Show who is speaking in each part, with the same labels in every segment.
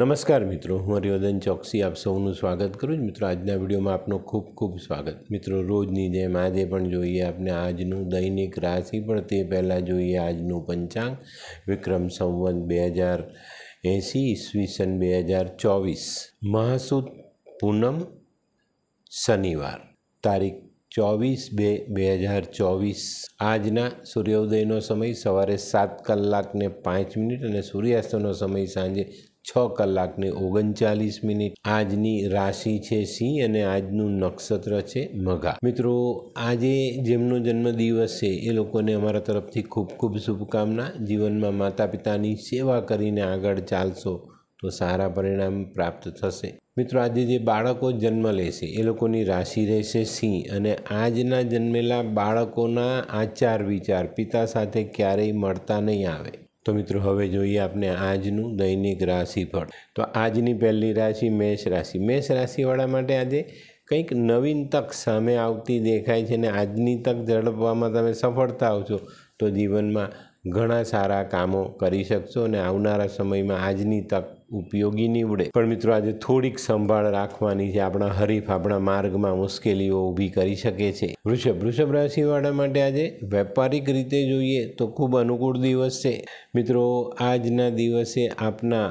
Speaker 1: नमस्कार मित्रों हूँ हरिवर्धन चौकसी आप सबन स्वागत करूँ मित्रों आज वीडियो में आपको खूब खूब स्वागत मित्रों रोजनी जेम आज जो है अपने आजन दैनिक राशि पर पहला जो है आजन पंचांग विक्रम संवत बेहजार एशी ईस्वी सन बेहजार चौबीस महासुद पूनम शनिवार तारीख चौबीस बेहजार चौबीस आजना सूर्योदय समय सवेरे सात कलाक ने पांच मिनिट और सूर्यास्त समय सांजे છ કલાકને ઓગણચાલીસ મિનિટ આજની રાશિ છે સિંહ અને આજનું નક્ષત્ર છે મઘા મિત્રો આજે જેમનો જન્મદિવસ છે એ લોકોને અમારા તરફથી ખૂબ ખૂબ શુભકામના જીવનમાં માતા પિતાની સેવા કરીને આગળ ચાલશો તો સારા પરિણામ પ્રાપ્ત થશે મિત્રો આજે જે બાળકો જન્મ લેશે એ લોકોની રાશિ રહેશે સિંહ અને આજના જન્મેલા બાળકોના આચાર વિચાર પિતા સાથે ક્યારેય મળતા નહીં આવે તો મિત્રો હવે જોઈએ આપણે આજનું દૈનિક રાશિફળ તો આજની પહેલી રાશિ મેષ રાશિ મેષ રાશિવાળા માટે આજે કંઈક નવીન તક સામે આવતી દેખાય છે ને આજની તક ઝડપવામાં તમે સફળતા આવશો તો જીવનમાં ઘણા સારા કામો કરી શકશો અને આવનારા સમયમાં આજની તક ઉપયોગી નીવડે પણ મિત્રો આજે થોડીક સંભાળ રાખવાની છે આપણા હરીફ આપણા માર્ગમાં મુશ્કેલીઓ ઊભી કરી શકે છે વૃષભ વૃષભ રાશિવાળા માટે આજે વેપારિક રીતે જોઈએ તો ખૂબ અનુકૂળ દિવસ છે મિત્રો આજના દિવસે આપના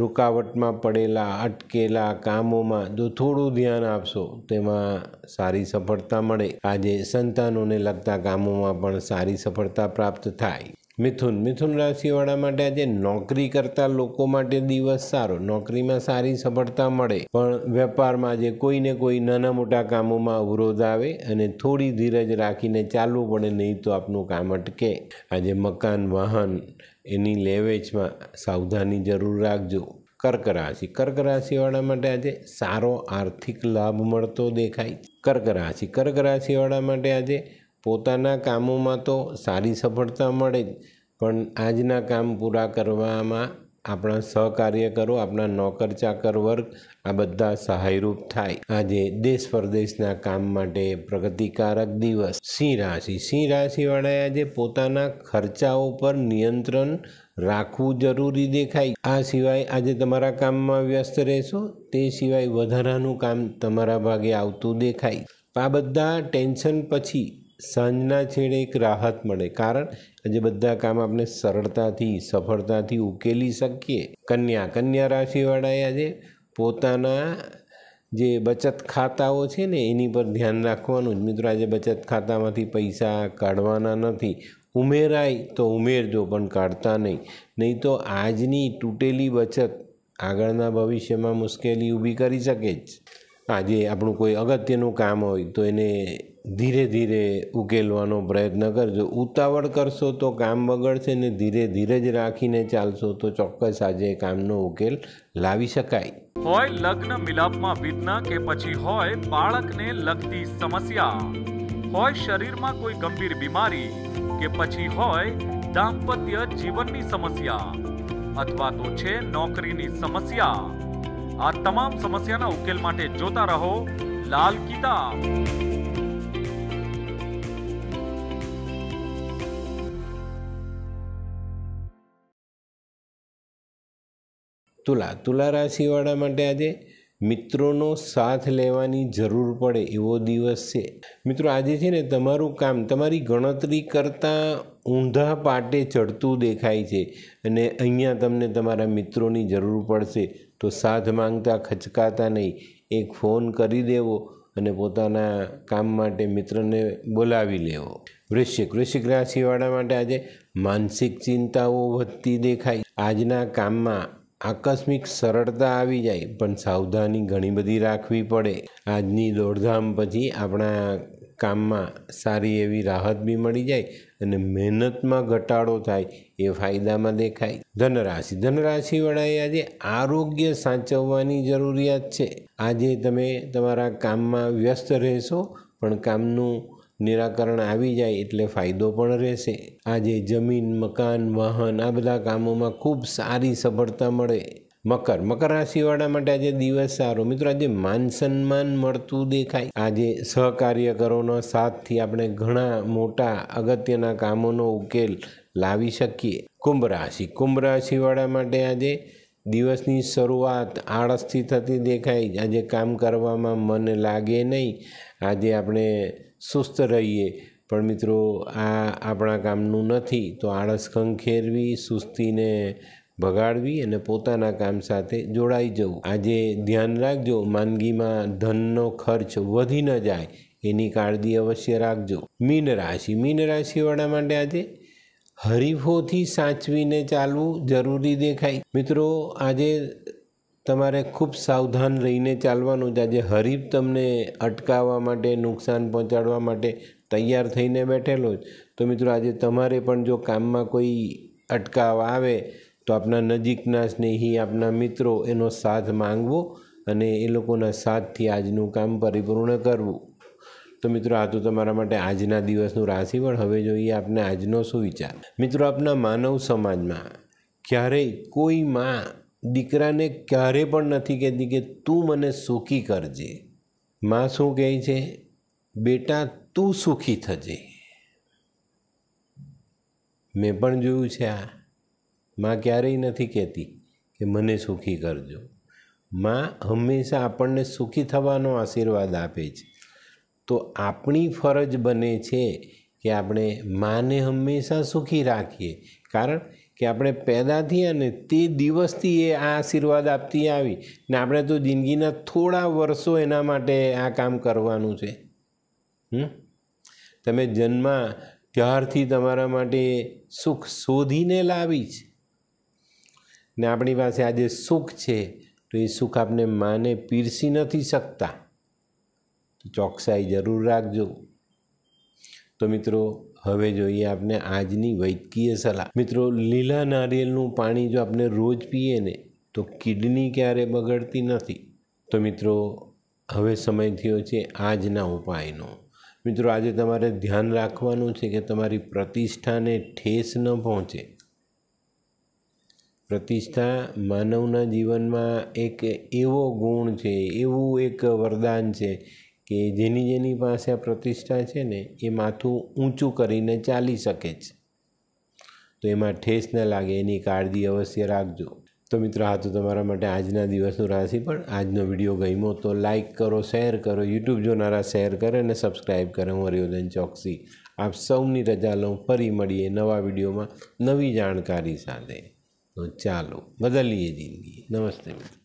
Speaker 1: રૂકાવટમાં પડેલા અટકેલા કામોમાં જો થોડું ધ્યાન આપશો તેમાં સારી સફળતા મળે આજે સંતાનોને લગતા કામોમાં પણ સારી સફળતા પ્રાપ્ત થાય મિથુન મિથુન રાશિવાળા માટે આજે નોકરી કરતા લોકો માટે દિવસ સારો નોકરીમાં સારી સફળતા મળે પણ વેપારમાં આજે કોઈને કોઈ નાના મોટા કામોમાં અવરોધ આવે અને થોડી ધીરજ રાખીને ચાલવું પડે નહીં તો આપનું કામ અટકે આજે મકાન વાહન એની લેવેચમાં સાવધાની જરૂર રાખજો કર્ક રાશિ કર્ક રાશિવાળા માટે આજે સારો આર્થિક લાભ મળતો દેખાય કર્ક રાશિ કર્ક રાશિવાળા માટે આજે પોતાના કામોમાં તો સારી સફળતા મળે જ પણ આજના કામ પૂરા કરવામાં આપણા સહકાર્યકરો આપણા નોકર ચાકર વર્ગ આ બધા સહાયરૂપ થાય આજે દેશ પરદેશના કામ માટે પ્રગતિકારક દિવસ સિંહ રાશિ સિંહ રાશિવાળાએ આજે પોતાના ખર્ચાઓ પર નિયંત્રણ રાખવું જરૂરી દેખાય આ સિવાય આજે તમારા કામમાં વ્યસ્ત રહેશો તે સિવાય વધારાનું કામ તમારા ભાગે આવતું દેખાય આ બધા ટેન્શન પછી સાંજના છેડે એક રાહત મળે કારણ આજે બધા કામ આપણે સરળતાથી સફળતાથી ઉકેલી શકીએ કન્યા કન્યા રાશિવાળાએ આજે પોતાના જે બચત ખાતાઓ છે ને એની પર ધ્યાન રાખવાનું જ મિત્રો આજે બચત ખાતામાંથી પૈસા કાઢવાના નથી ઉમેરાય તો ઉમેરજો પણ કાઢતા નહીં નહીં તો આજની તૂટેલી બચત આગળના ભવિષ્યમાં મુશ્કેલી ઊભી કરી શકે જ આજે આપણું કોઈ અગત્યનું કામ હોય તો એને ધીરે ધીરે ઉકેલવાનો પ્રયત્ન કરજો ઉતાવળ કરશો તો કામ બગડશે ને ધીરે ધીરે જ રાખીને ચાલશો તો ચોક્કસ આજે કામનો ઉકેલ લાવી શકાય હોય લગ્ન મિલાપમાં વિઘ્ન કે પછી હોય બાળકને લગતી સમસ્યા હોય શરીરમાં કોઈ ગંભીર બીમારી કે પછી હોય દાંપત્ય જીવનની સમસ્યા અથવા તો છે નોકરીની સમસ્યા આ તમામ સમસ્યાના ઉકેલ માટે જોતા રહો લાલ કિતાબ તુલા તુલા રાશિવાળા માટે આજે મિત્રોનો સાથ લેવાની જરૂર પડે એવો દિવસ છે મિત્રો આજે છે ને તમારું કામ તમારી ગણતરી કરતાં ઊંધા પાટે ચડતું દેખાય છે અને અહીંયા તમને તમારા મિત્રોની જરૂર પડશે તો સાથ માંગતા ખચકાતા નહીં એક ફોન કરી દેવો અને પોતાના કામ માટે મિત્રને બોલાવી લેવો વૃશ્ચિક વૃશ્ચિક રાશિવાળા માટે આજે માનસિક ચિંતાઓ વધતી દેખાય આજના કામમાં આકસ્મિક સરળતા આવી જાય પણ સાવધાની ઘણી બધી રાખવી પડે આજની દોડધામ પછી આપણા કામમાં સારી એવી રાહત બી મળી જાય અને મહેનતમાં ઘટાડો થાય એ ફાયદામાં દેખાય ધનરાશિ ધનરાશિવાળાએ આજે આરોગ્ય સાચવવાની જરૂરિયાત છે આજે તમે તમારા કામમાં વ્યસ્ત રહેશો પણ કામનું નિરાકરણ આવી જાય એટલે ફાયદો પણ રહેશે આજે જમીન મકાન વાહન આ બધા કામોમાં ખૂબ સારી સફળતા મળે મકર મકર રાશિવાળા માટે આજે દિવસ સારો મિત્રો આજે માન સન્માન મળતું દેખાય આજે સહકાર્યકરોનો સાથથી આપણે ઘણા મોટા અગત્યના કામોનો ઉકેલ લાવી શકીએ કુંભ રાશિ કુંભ રાશિવાળા માટે આજે દિવસની શરૂઆત આળસથી થતી દેખાય આજે કામ કરવામાં મન લાગે નહીં આજે આપણે સુસ્ત રહીએ પણ મિત્રો આ આપણા કામનું નથી તો આળસ ખંખેરવી સુસ્તીને ભગાડવી અને પોતાના કામ સાથે જોડાઈ જવું આજે ધ્યાન રાખજો માંદગીમાં ધનનો ખર્ચ વધી ન જાય એની કાળજી અવશ્ય રાખજો મીન રાશિ મીન રાશિવાળા માટે આજે હરીફોથી સાચવીને ચાલવું જરૂરી દેખાય મિત્રો આજે તમારે ખૂબ સાવધાન રહીને ચાલવાનું છે આજે હરીફ તમને અટકાવવા માટે નુકસાન પહોંચાડવા માટે તૈયાર થઈને બેઠેલો જ તો મિત્રો આજે તમારે પણ જો કામમાં કોઈ અટકાવ આવે તો આપના નજીકના સ્નેહી આપના મિત્રો એનો સાથ માંગવો અને એ લોકોના સાથથી આજનું કામ પરિપૂર્ણ કરવું તો મિત્રો આ તો તમારા માટે આજના દિવસનું રાશિફળ હવે જોઈએ આપને આજનો સુવિચાર મિત્રો આપના માનવ સમાજમાં ક્યારેય કોઈ માં દીકરાને ક્યારે પણ નથી કહેતી કે તું મને સુખી કરજે માં શું કહે છે બેટા તું સુખી થજે મેં પણ જોયું છે આ માં ક્યારેય નથી કહેતી કે મને સુખી કરજો માં હંમેશા આપણને સુખી થવાનો આશીર્વાદ આપે છે તો આપણી ફરજ બને છે કે આપણે માને હંમેશા સુખી રાખીએ કારણ કે આપણે પેદાથી અને તે દિવસથી એ આ આશીર્વાદ આપતી આવી ને આપણે તો જિંદગીના થોડા વર્ષો એના માટે આ કામ કરવાનું છે તમે જન્મ ત્યારથી તમારા માટે સુખ શોધીને લાવી છે ને આપણી પાસે આજે સુખ છે તો એ સુખ આપણે માને પીરસી નથી શકતા ચોકસાઈ જરૂર રાખજો તો મિત્રો હવે જોઈએ આપણે આજની વૈદકીય સલાહ મિત્રો લીલા નારિયેળનું પાણી જો આપણે રોજ પીએ ને તો કિડની ક્યારે બગડતી નથી તો મિત્રો હવે સમય થયો છે આજના ઉપાયનો મિત્રો આજે તમારે ધ્યાન રાખવાનું છે કે તમારી પ્રતિષ્ઠાને ઠેસ ન પહોંચે પ્રતિષ્ઠા માનવના જીવનમાં એક એવો ગુણ છે એવું એક વરદાન છે કે જેની જેની પાસે આ પ્રતિષ્ઠા છે ને એ માથું ઊંચું કરીને ચાલી શકે છે તો એમાં ઠેસ ન લાગે એની કાળજી અવશ્ય રાખજો તો મિત્રો આ તો તમારા માટે આજના દિવસનું રાશિ પણ આજનો વિડીયો ગમ્યો તો લાઇક કરો શેર કરો યુટ્યુબ જોનારા શેર કરે અને સબસ્ક્રાઈબ કરે હું હરિયોદન ચોકસી આપ સૌની રજા લઉં ફરી મળીએ નવા વિડીયોમાં નવી જાણકારી સાથે તો ચાલો બદલીએ જિંદગી નમસ્તે મિત્રો